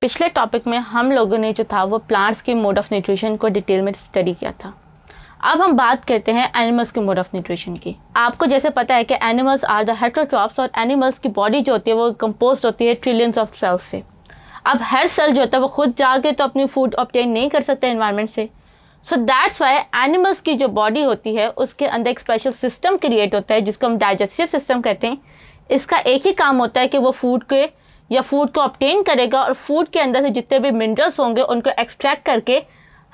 पिछले टॉपिक में हम लोगों ने जो था वो प्लांट्स के मोड ऑफ न्यूट्रिशन को डिटेल में स्टडी किया था अब हम बात करते हैं एनिमल्स के मोड ऑफ न्यूट्रिशन की आपको जैसे पता है कि एनिमल्स आर द हेट्रोट्रॉप्स और एनिमल्स की बॉडी जो होती है वो कंपोज होती है ट्रिलियंस ऑफ सेल्स से अब हर सेल जो होता है वो खुद जाके तो अपनी फूड ऑप्टेन नहीं कर सकता इन्वायरमेंट से सो दैट्स वाई एनिमल्स की जो बॉडी होती है उसके अंदर एक स्पेशल सिस्टम क्रिएट होता है जिसको हम डाइजेस्टिव सिस्टम कहते हैं इसका एक ही काम होता है कि वो फूड के या फूड को ऑप्टेन करेगा और फूड के अंदर से जितने भी मिनरल्स होंगे उनको एक्सट्रैक्ट करके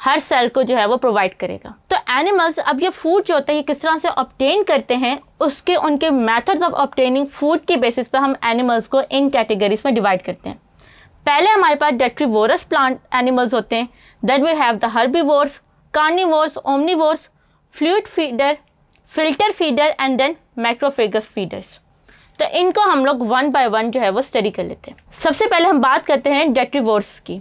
हर सेल को जो है वो प्रोवाइड करेगा तो एनिमल्स अब ये फूड जो होता है ये किस तरह से ऑप्टेन करते हैं उसके उनके मेथड्स ऑफ ऑप्टेनिंग फूड के बेसिस पर हम एनिमल्स को इन कैटेगरीज में डिवाइड करते हैं पहले हमारे पास डेट्रीवोरस प्लांट एनिमल्स होते हैं then we have the herbivores carnivores omnivores fluid feeder filter feeder and then macrophagous feeders तो इनको हम लोग वन बाय वन जो है वो स्टडी कर लेते हैं सबसे पहले हम बात करते हैं डेट्रीवोर्स की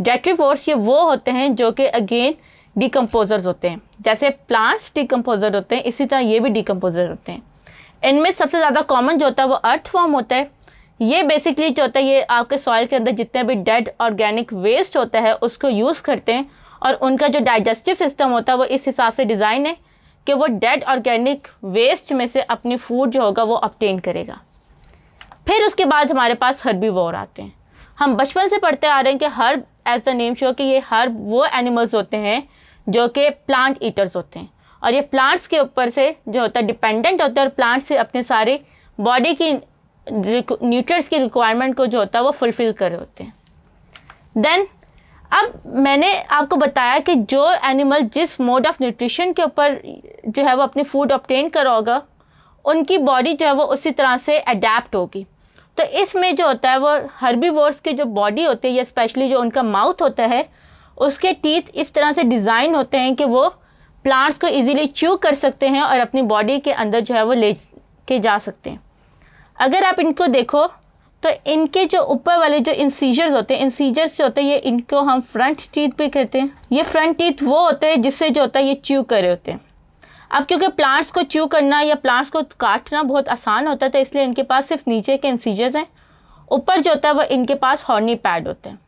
डेट्रीवोर्स ये वो होते हैं जो कि अगेन डिकम्पोजर्स होते हैं जैसे प्लांट्स डिकम्पोजर होते हैं इसी तरह ये भी डिकम्पोजर होते हैं इनमें सबसे ज़्यादा कॉमन जो होता है वो अर्थ फॉर्म होता है ये बेसिकली जो होता है ये आपके सॉइल के अंदर जितने भी डेड ऑर्गेनिक वेस्ट होता है उसको यूज़ करते हैं और उनका जो डाइजेस्टिव सिस्टम होता है वो इस हिसाब से डिज़ाइन है कि वो डेड ऑर्गेनिक वेस्ट में से अपनी फूड जो होगा वो अपटेन करेगा फिर उसके बाद हमारे पास हर्बी वॉर आते हैं हम बचपन से पढ़ते आ रहे हैं कि herb as the name show कि ये हर्ब वो एनिमल्स होते हैं जो कि प्लांट ईटर्स होते हैं और ये प्लांट्स के ऊपर से जो होता है डिपेंडेंट होता है और प्लांट्स से अपने सारे बॉडी की न्यूट्रिएंट्स की रिक्वायरमेंट को जो होता है वो फुलफ़िल कर रहे होते हैं देन अब मैंने आपको बताया कि जो एनिमल जिस मोड ऑफ न्यूट्रिशन के ऊपर जो है वो अपनी फूड ऑप्टेन करा होगा उनकी बॉडी जो है वो उसी तरह से अडेप्ट होगी तो इसमें जो होता है वो वर्स के जो बॉडी होते हैं या स्पेशली जो उनका माउथ होता है उसके टीथ इस तरह से डिज़ाइन होते हैं कि वो प्लांट्स को इजीली च्यू कर सकते हैं और अपनी बॉडी के अंदर जो है वो ले के जा सकते हैं अगर आप इनको देखो तो इनके जो ऊपर वाले जो इंसीजर्स होते हैं इंसीजर्स जो होते हैं ये इनको हम फ्रंट टीथ भी कहते हैं ये फ्रंट टीथ वो होते हैं जिससे जो होता है ये च्यू करे होते हैं अब क्योंकि प्लांट्स को च्यू करना या प्लांट्स को काटना बहुत आसान होता है तो इसलिए इनके पास सिर्फ नीचे के इंसीजर्स हैं ऊपर जो होता है वो इनके पास हॉर्नी पैड होते हैं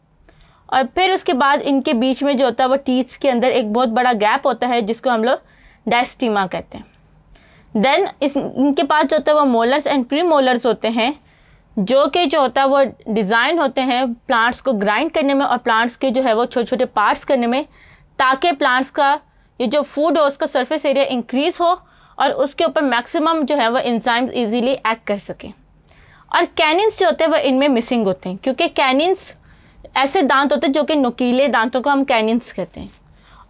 और फिर उसके बाद इनके बीच में जो होता है वो टीथ्स के अंदर एक बहुत बड़ा गैप होता है जिसको हम लोग डायस्टीमा कहते हैं देन इस इनके पास जो होता है वो मोलर्स एंड प्री मोलर्स होते हैं जो कि जो होता है वो डिज़ाइन होते हैं प्लांट्स को ग्राइंड करने में और प्लांट्स के जो है वो छोटे छोटे पार्ट्स करने में ताकि प्लांट्स का ये जो फूड हो उसका सरफेस एरिया इंक्रीज़ हो और उसके ऊपर मैक्सिमम जो है वो इंजाइम्स इजीली एक्ट कर सकें और कैनिन्स जो होते हैं वो इनमें मिसिंग होते हैं क्योंकि कैनिन्स ऐसे दांत होते हैं जो कि नकीले दांतों को हम कैनिन्स कहते हैं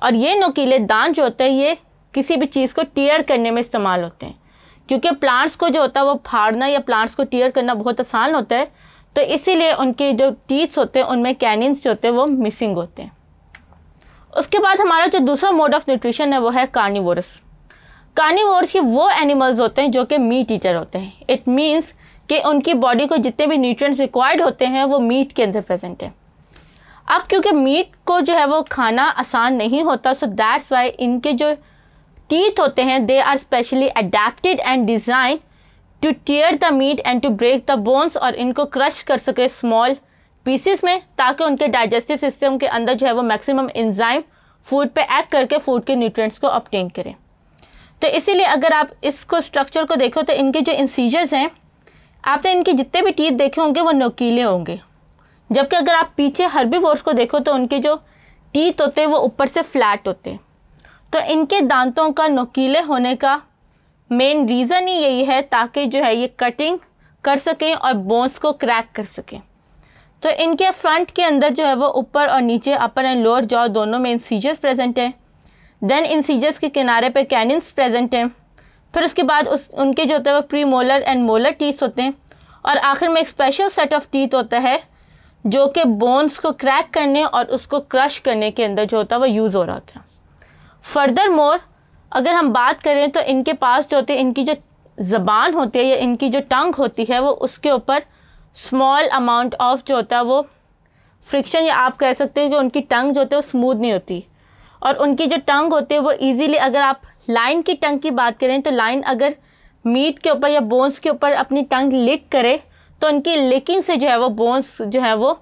और ये नकीले दांत जो होते हैं ये किसी भी चीज़ को टीयर करने में इस्तेमाल होते हैं क्योंकि प्लांट्स को जो होता है वो फाड़ना या प्लांट्स को टीयर करना बहुत आसान होता है तो इसीलिए उनके जो टीथ्स होते हैं उनमें कैनिन्स जो होते हैं वो मिसिंग होते हैं उसके बाद हमारा जो दूसरा मोड ऑफ न्यूट्रिशन है वो है कार्निवोरस कार्निवोरस ये वो एनिमल्स होते हैं जो कि मीट ईटर होते हैं इट मीन्स कि उनकी बॉडी को जितने भी न्यूट्रिएंट्स रिक्वायर्ड होते हैं वो मीट के अंदर प्रेजेंट है अब क्योंकि मीट को जो है वो खाना आसान नहीं होता सो दैट्स वाई इनके जो टीथ होते हैं they are specially adapted and design to tear the meat and to break the bones और इनको क्रश कर सके स्मॉल पीसेस में ताकि उनके डाइजेस्टिव सिस्टम के अंदर जो है वो मैक्सिमम इंजाइम फूड पे एक्ट करके फूड के न्यूट्रिएंट्स को ऑप्टेन करें तो इसीलिए अगर आप इसको स्ट्रक्चर को देखो तो इनके जो इंसीजर्स हैं आपने इनके जितने भी टीथ देखे होंगे वो नोकीले होंगे जबकि अगर आप पीछे हर्बी को देखो तो उनके जो टीथ होते हैं वो ऊपर से फ्लैट होते हैं तो इनके दांतों का नकीले होने का मेन रीज़न ही यही है ताकि जो है ये कटिंग कर सकें और बोन्स को क्रैक कर सकें तो इनके फ्रंट के अंदर जो है वो ऊपर और नीचे अपर एंड लोअर जॉ दोनों में इंसीजर्स प्रेजेंट हैं देन इंसीजर्स के किनारे पर कैनिन्स प्रेजेंट हैं फिर उसके बाद उस उनके जो होते हैं वो premolar and molar teeth होते हैं और आखिर में एक स्पेशल सेट ऑफ टीथ होता है जो कि बोन्स को क्रैक करने और उसको क्रश करने के अंदर जो होता है वो यूज़ हो रहा होता है फर्दर मोर अगर हम बात करें तो इनके पास जो होती है इनकी जो ज़बान होती है या इनकी जो टंग होती है वो उसके ऊपर स्मॉल अमाउंट ऑफ जो होता है वो फ्रिक्शन या आप कह सकते हैं कि उनकी टंग जो होती है वो स्मूद नहीं होती और उनकी जो टंग होती है वो ईजीली अगर आप लाइन की टंग की बात करें तो लाइन अगर मीट के ऊपर या बोन्स के ऊपर अपनी टंग लिक करे तो उनकी लिकिंग से जो है वो बोन्स जो है वो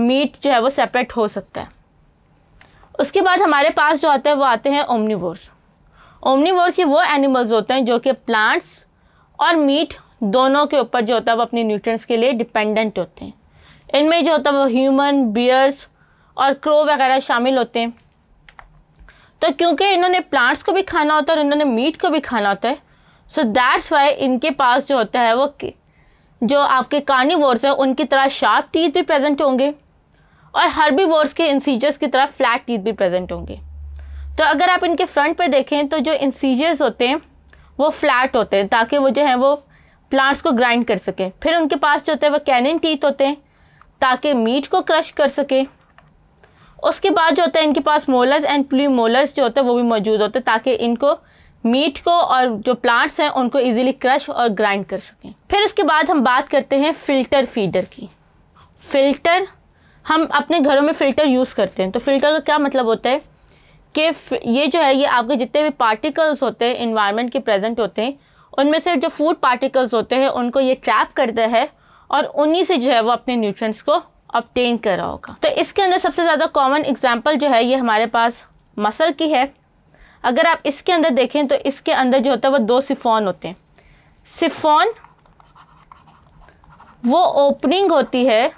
मीट जो है वो सेपरेट हो सकता है उसके बाद हमारे पास जो आते हैं वो आते हैं ओमनीवोर्स ओमनीवोर्स ये वो एनिमल्स होते हैं जो कि प्लांट्स और मीट दोनों के ऊपर जो होता है वो अपने न्यूट्रिएंट्स के लिए डिपेंडेंट होते हैं इनमें जो होता है वो ह्यूमन बियर्स और क्रो वगैरह शामिल होते हैं तो क्योंकि इन्होंने प्लांट्स को भी खाना होता है और इन्होंने मीट को भी खाना होता है सो दैट्स वाई इनके पास जो होता है वो जो आपके कार्निवोर्स हैं उनकी तरह शार्प टीथ भी प्रेजेंट होंगे और वर्ड्स के इंसीजर्स की तरह फ्लैट टीथ भी प्रेजेंट होंगे तो अगर आप इनके फ्रंट पे देखें तो जो इंसीजर्स होते हैं वो फ्लैट होते हैं ताकि वो जो है वो प्लांट्स को ग्राइंड कर सकें फिर उनके पास जो होते हैं वो कैनिन टीथ होते हैं ताकि मीट को क्रश कर सकें उसके बाद जो होता है इनके पास मोलर्स एंड प्ली मोलर्स जो होते हैं वो भी मौजूद होते हैं ताकि इनको मीट को और जो प्लांट्स हैं उनको इजीली क्रश और ग्राइंड कर सकें फिर इसके बाद हम बात करते हैं फ़िल्टर फीडर की फ़िल्टर हम अपने घरों में फ़िल्टर यूज़ करते हैं तो फ़िल्टर का क्या मतलब होता है कि ये जो है ये आपके जितने भी पार्टिकल्स होते हैं इन्वायरमेंट के प्रेजेंट होते हैं उनमें से जो फूड पार्टिकल्स होते हैं उनको ये ट्रैप करता है और उन्हीं से जो है वो अपने न्यूट्रंट्स को ऑप्टेन कर रहा होगा तो इसके अंदर सबसे ज़्यादा कॉमन एग्जाम्पल जो है ये हमारे पास मसल की है अगर आप इसके अंदर देखें तो इसके अंदर जो होता है वो दो सिफ़ोन होते हैं सिफ़ोन वो ओपनिंग होती है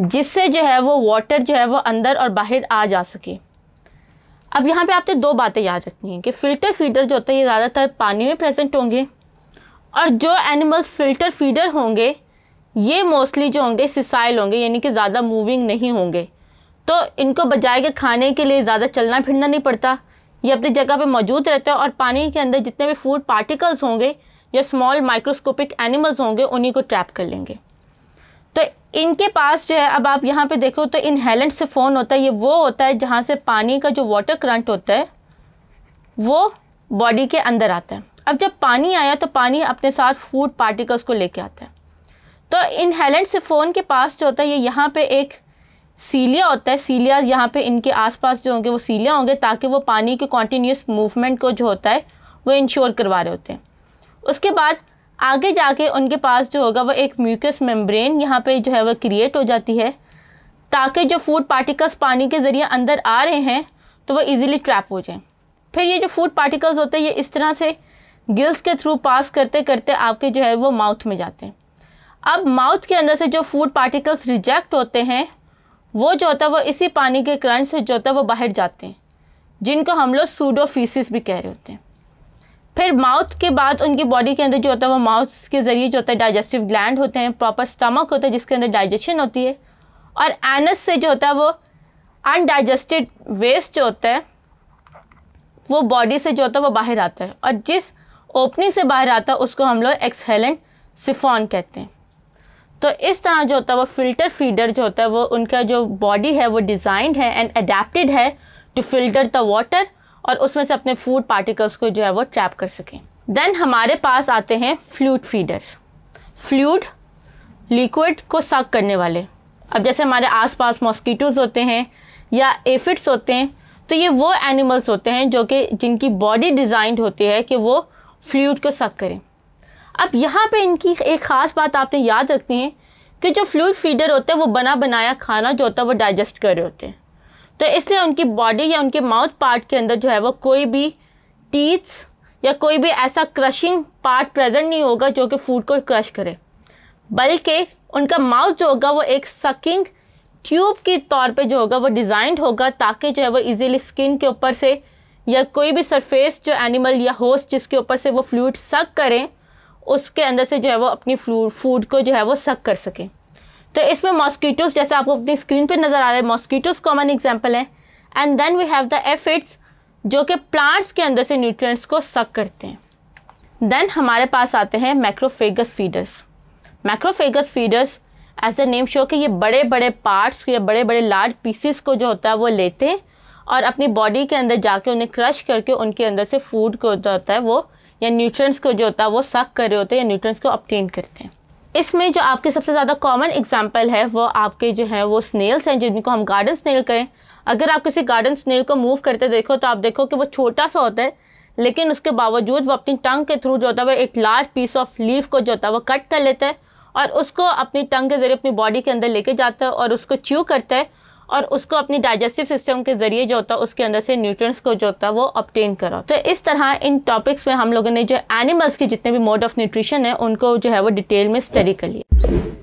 जिससे जो है वो वाटर जो है वो अंदर और बाहर आ जा सके अब यहाँ पे आपने दो बातें याद रखनी है कि फ़िल्टर फीडर जो होता है ये ज़्यादातर पानी में प्रेजेंट होंगे और जो एनिमल्स फ़िल्टर फीडर होंगे ये मोस्टली जो होंगे सिसाइल होंगे यानी कि ज़्यादा मूविंग नहीं होंगे तो इनको बजाय के खाने के लिए ज़्यादा चलना फिरना नहीं पड़ता ये अपनी जगह पर मौजूद रहता है और पानी के अंदर जितने भी फूड पार्टिकल्स होंगे या स्मॉल माइक्रोस्कोपिक एनिमल्स होंगे उन्हीं को ट्रैप कर लेंगे इनके पास जो है अब आप यहाँ पे देखो तो इनहेलेंट से फ़ोन होता है ये वो होता है जहाँ से पानी का जो वाटर करंट होता है वो बॉडी के अंदर आता है अब जब पानी आया तो पानी अपने साथ फूड पार्टिकल्स को लेके आता है तो इनहेलेंट से फ़ोन के पास जो होता है ये यहाँ पे एक सीलिया होता है सीलिया यहाँ पे इनके आसपास जो होंगे वो सीलिया होंगे ताकि वो पानी के कॉन्टीन्यूस मूवमेंट को जो होता है वो इंश्योर करवा रहे होते हैं उसके बाद आगे जाके उनके पास जो होगा वो एक म्यूकस मेम्ब्रेन यहाँ पे जो है वह क्रिएट हो जाती है ताकि जो फूड पार्टिकल्स पानी के ज़रिए अंदर आ रहे हैं तो वो इजीली ट्रैप हो जाएं फिर ये जो फूड पार्टिकल्स होते हैं ये इस तरह से गिल्स के थ्रू पास करते करते आपके जो है वो माउथ में जाते हैं अब माउथ के अंदर से जो फूड पार्टिकल्स रिजेक्ट होते हैं वो जो होता है वो इसी पानी के करंट से जो होता है वो बाहर जाते हैं जिनको हम लोग सूडोफीसिस भी कह रहे होते हैं फिर माउथ के बाद उनकी बॉडी के अंदर जो होता है वो माउथ के ज़रिए जो होता है डाइजेस्टिव ग्लैंड होते हैं प्रॉपर स्टमक होता है जिसके अंदर डाइजेशन होती है और एनस से जो होता है वो अनडाइजेस्टेड वेस्ट जो होता है वो बॉडी से जो होता है वो बाहर आता है और जिस ओपनिंग से बाहर आता है उसको हम लोग एक्सहेलेंट सिफॉन कहते हैं तो इस तरह जो होता है वो फ़िल्टर फीडर जो होता है वो उनका जो बॉडी है वो डिज़ाइंड है एंड अडेप्टिड है टू फिल्टर द वाटर और उसमें से अपने फूड पार्टिकल्स को जो है वो ट्रैप कर सकें देन हमारे पास आते हैं फ्लूड फीडर फ्लूड लिक्विड को सक करने वाले अब जैसे हमारे आसपास मॉस्किटोज़ होते हैं या एफिड्स होते हैं तो ये वो एनिमल्स होते हैं जो कि जिनकी बॉडी डिज़ाइंड होती है कि वो फ्लूड को सक करें अब यहाँ पे इनकी एक ख़ास बात आपने याद रखनी है कि जो फ्लूड फीडर होते हैं वो बना बनाया खाना जो होता है वो डाइजेस्ट कर रहे होते हैं तो इसलिए उनकी बॉडी या उनके माउथ पार्ट के अंदर जो है वो कोई भी टीथ्स या कोई भी ऐसा क्रशिंग पार्ट प्रेजेंट नहीं होगा जो कि फूड को क्रश करे बल्कि उनका माउथ जो होगा वो एक सकिंग ट्यूब के तौर पे जो होगा वो डिज़ाइंड होगा ताकि जो है वो इजीली स्किन के ऊपर से या कोई भी सरफेस जो एनिमल या होस्ट जिसके ऊपर से वो फ्लूड सक करें उसके अंदर से जो है वो अपनी फूड को जो है वो सक कर सकें तो इसमें मॉस्कीटोज जैसे आपको अपनी स्क्रीन पे नज़र आ रहे हैं मॉस्कीटोज कॉमन एग्जाम्पल है and then we have the aphids जो कि प्लांट्स के अंदर से न्यूट्रिएंट्स को सक करते हैं देन हमारे पास आते हैं macrophagous feeders macrophagous feeders as a name show कि ये बड़े बड़े पार्ट्स या बड़े बड़े लार्ज पीसीस को जो होता है वो लेते हैं और अपनी बॉडी के अंदर जाके उन्हें क्रश करके उनके अंदर से फूड को जो होता है वो या न्यूट्रंस को जो होता है वो सक कर रहे होते हैं या न्यूट्रंस को अपटेन करते हैं इसमें जो आपके सबसे ज़्यादा कॉमन एग्जाम्पल है वो आपके जो है वो स्नेल्स हैं जिनको हम गार्डन स्नेल कहें अगर आप किसी गार्डन स्नेल को मूव करते देखो तो आप देखो कि वो छोटा सा होता है लेकिन उसके बावजूद वो अपनी टंग के थ्रू जो होता है वो एक लार्ज पीस ऑफ लीफ को जो होता है वो कट कर लेता है और उसको अपनी टंग के ज़रिए अपनी बॉडी के अंदर लेके जाता है और उसको च्यू करता है और उसको अपनी डाइजेस्टिव सिस्टम के जरिए जो होता है उसके अंदर से न्यूट्रिएंट्स को जो होता है वो ऑप्टेन करो तो इस तरह इन टॉपिक्स में हम लोगों ने जो एनिमल्स के जितने भी मोड ऑफ न्यूट्रिशन है उनको जो है वो डिटेल में स्टडी कर लिया